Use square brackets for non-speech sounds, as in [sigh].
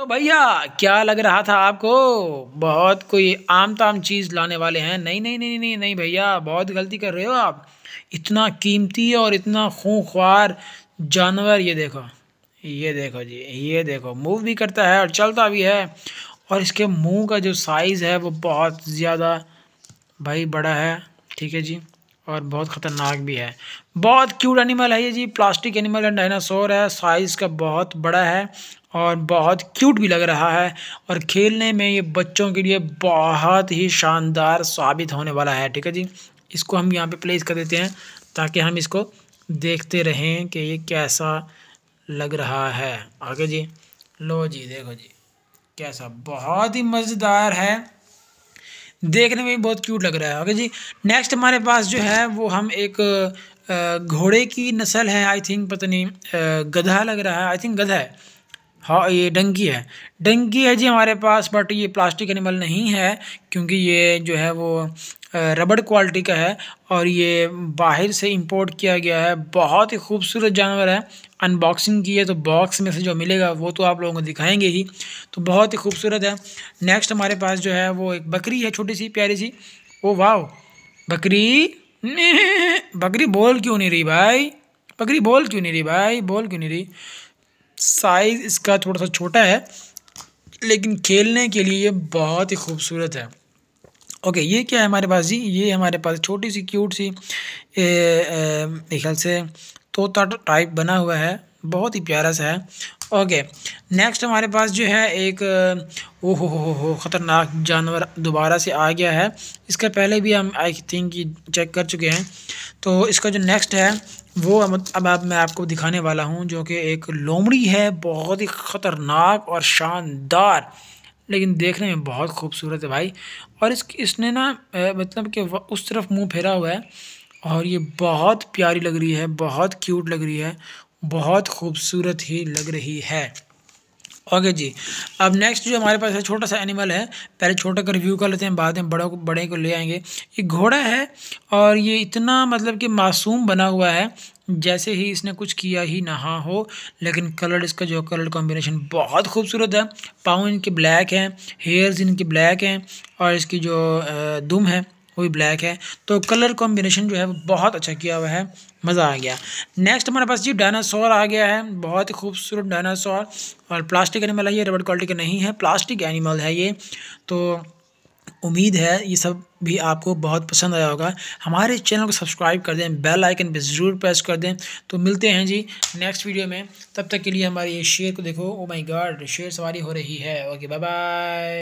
तो भैया क्या लग रहा था आपको बहुत कोई आम ताम चीज़ लाने वाले हैं नहीं नहीं नहीं नहीं नहीं भैया बहुत गलती कर रहे हो आप इतना कीमती और इतना खूंखार जानवर ये देखो ये देखो जी ये देखो मूव भी करता है और चलता भी है और इसके मुंह का जो साइज़ है वो बहुत ज़्यादा भाई बड़ा है ठीक है जी और बहुत ख़तरनाक भी है बहुत क्यूट एनिमल है ये जी प्लास्टिक एनिमल एंड डायनासोर है साइज़ का बहुत बड़ा है और बहुत क्यूट भी लग रहा है और खेलने में ये बच्चों के लिए बहुत ही शानदार साबित होने वाला है ठीक है जी इसको हम यहाँ पे प्लेस कर देते हैं ताकि हम इसको देखते रहें कि ये कैसा लग रहा है आगे जी लो जी देखो जी कैसा बहुत ही मज़ेदार है देखने में भी बहुत क्यूट लग रहा है ओके जी नेक्स्ट हमारे पास जो है वो हम एक घोड़े की नस्ल है आई थिंक पता नहीं गधा लग रहा है आई थिंक गधा है हाँ ये डंकी है डंकी है जी हमारे पास बट ये प्लास्टिक एनिमल नहीं है क्योंकि ये जो है वो रबड़ क्वालिटी का है और ये बाहर से इंपोर्ट किया गया है बहुत ही खूबसूरत जानवर है अनबॉक्सिंग की है तो बॉक्स में से जो मिलेगा वो तो आप लोगों को दिखाएंगे ही तो बहुत ही खूबसूरत है नेक्स्ट हमारे पास जो है वो एक बकरी है छोटी सी प्यारी सी ओ वाह बकरी [laughs] बकरी बोल क्यों नहीं रही भाई बकरी बोल क्यों नहीं रही भाई बोल क्यों नहीं रही साइज़ इसका थोड़ा सा छोटा है लेकिन खेलने के लिए ये बहुत ही खूबसूरत है ओके ये क्या है हमारे पास जी ये हमारे पास छोटी सी क्यूट सी मेरे ख्याल से तोता टाइप बना हुआ है बहुत ही प्यारा सा है ओके नेक्स्ट हमारे पास जो है एक ओ हो हो हो ख़तरनाक जानवर दोबारा से आ गया है इसका पहले भी हम आई थिंक चेक कर चुके हैं तो इसका जो नेक्स्ट है वो अब अब मैं आपको दिखाने वाला हूँ जो कि एक लोमड़ी है बहुत ही ख़तरनाक और शानदार लेकिन देखने में बहुत खूबसूरत है भाई और इस इसने ना मतलब कि उस तरफ मुंह फेरा हुआ है और ये बहुत प्यारी लग रही है बहुत क्यूट लग रही है बहुत खूबसूरत ही लग रही है ओके जी अब नेक्स्ट जो हमारे पास है छोटा सा एनिमल है पहले छोटा का रिव्यू कर लेते हैं बाद में बड़ों को बड़े को ले आएंगे ये घोड़ा है और ये इतना मतलब कि मासूम बना हुआ है जैसे ही इसने कुछ किया ही नहा हो लेकिन कलर इसका जो कलर कॉम्बिनेशन बहुत खूबसूरत है पाँव इनके ब्लैक हैं हेयर्स इनके ब्लैक हैं और इसकी जो दुम है वो भी ब्लैक है तो कलर कॉम्बिनेशन जो है बहुत अच्छा किया हुआ है मज़ा आ गया नेक्स्ट हमारे पास जी डायनासोर आ गया है बहुत ही खूबसूरत डायनासोर और प्लास्टिक एनिमल है ये रबड़ क्वालिटी का नहीं है प्लास्टिक एनिमल है ये तो उम्मीद है ये सब भी आपको बहुत पसंद आया होगा हमारे चैनल को सब्सक्राइब कर दें बेल आइकन पर ज़रूर प्रेस कर दें तो मिलते हैं जी नेक्स्ट वीडियो में तब तक के लिए हमारे ये शेयर को देखो ओ माय गॉड शेयर सवारी हो रही है ओके बाय बाय